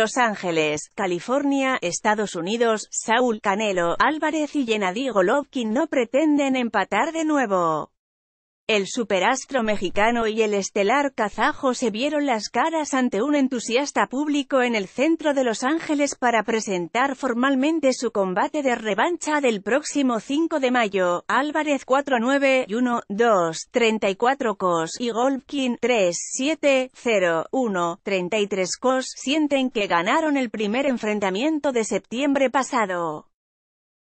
Los Ángeles, California, Estados Unidos, Saúl Canelo, Álvarez y Gennady Golovkin no pretenden empatar de nuevo. El superastro mexicano y el estelar kazajo se vieron las caras ante un entusiasta público en el centro de Los Ángeles para presentar formalmente su combate de revancha del próximo 5 de mayo. Álvarez 4-9 1-2, 34 cos y Goldkin 3-7-0-1, 33 cos sienten que ganaron el primer enfrentamiento de septiembre pasado.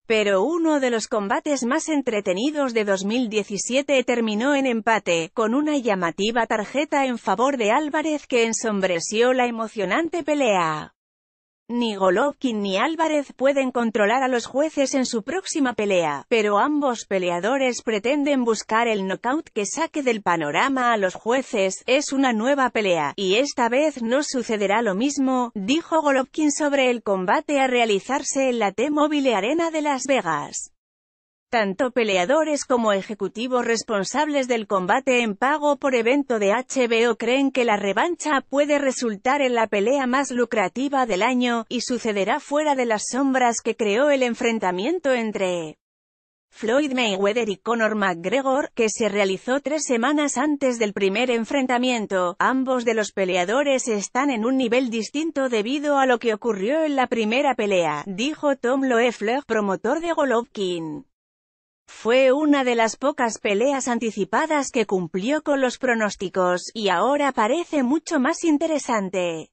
Pero uno de los combates más entretenidos de 2017 terminó en empate, con una llamativa tarjeta en favor de Álvarez que ensombreció la emocionante pelea. Ni Golovkin ni Álvarez pueden controlar a los jueces en su próxima pelea, pero ambos peleadores pretenden buscar el knockout que saque del panorama a los jueces, es una nueva pelea, y esta vez no sucederá lo mismo, dijo Golovkin sobre el combate a realizarse en la T-Mobile Arena de Las Vegas. Tanto peleadores como ejecutivos responsables del combate en pago por evento de HBO creen que la revancha puede resultar en la pelea más lucrativa del año, y sucederá fuera de las sombras que creó el enfrentamiento entre Floyd Mayweather y Conor McGregor, que se realizó tres semanas antes del primer enfrentamiento, ambos de los peleadores están en un nivel distinto debido a lo que ocurrió en la primera pelea, dijo Tom Loeffler, promotor de Golovkin. Fue una de las pocas peleas anticipadas que cumplió con los pronósticos, y ahora parece mucho más interesante.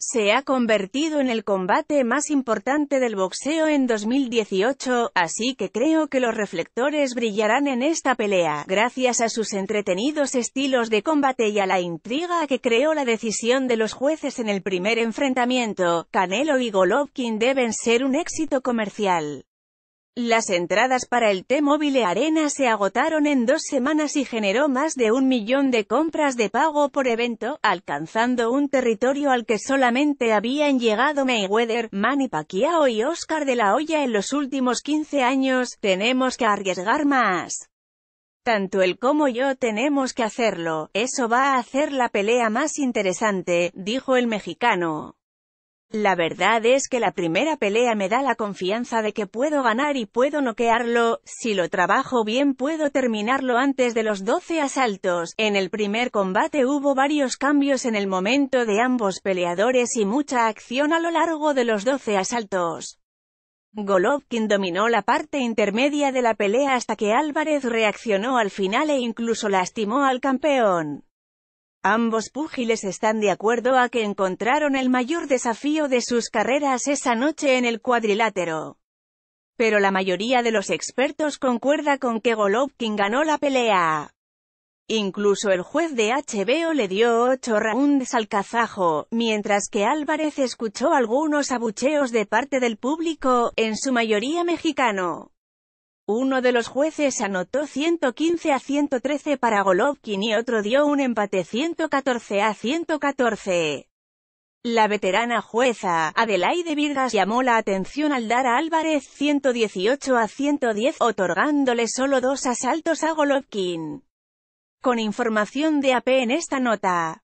Se ha convertido en el combate más importante del boxeo en 2018, así que creo que los reflectores brillarán en esta pelea, gracias a sus entretenidos estilos de combate y a la intriga que creó la decisión de los jueces en el primer enfrentamiento. Canelo y Golovkin deben ser un éxito comercial. Las entradas para el T-Mobile Arena se agotaron en dos semanas y generó más de un millón de compras de pago por evento, alcanzando un territorio al que solamente habían llegado Mayweather, Manny Pacquiao y Oscar de la Hoya en los últimos 15 años. Tenemos que arriesgar más. Tanto él como yo tenemos que hacerlo, eso va a hacer la pelea más interesante, dijo el mexicano. La verdad es que la primera pelea me da la confianza de que puedo ganar y puedo noquearlo, si lo trabajo bien puedo terminarlo antes de los 12 asaltos. En el primer combate hubo varios cambios en el momento de ambos peleadores y mucha acción a lo largo de los 12 asaltos. Golovkin dominó la parte intermedia de la pelea hasta que Álvarez reaccionó al final e incluso lastimó al campeón. Ambos púgiles están de acuerdo a que encontraron el mayor desafío de sus carreras esa noche en el cuadrilátero. Pero la mayoría de los expertos concuerda con que Golovkin ganó la pelea. Incluso el juez de HBO le dio ocho rounds al kazajo, mientras que Álvarez escuchó algunos abucheos de parte del público, en su mayoría mexicano. Uno de los jueces anotó 115 a 113 para Golovkin y otro dio un empate 114 a 114. La veterana jueza, Adelaide Virgas, llamó la atención al dar a Álvarez 118 a 110, otorgándole solo dos asaltos a Golovkin. Con información de AP e en esta nota.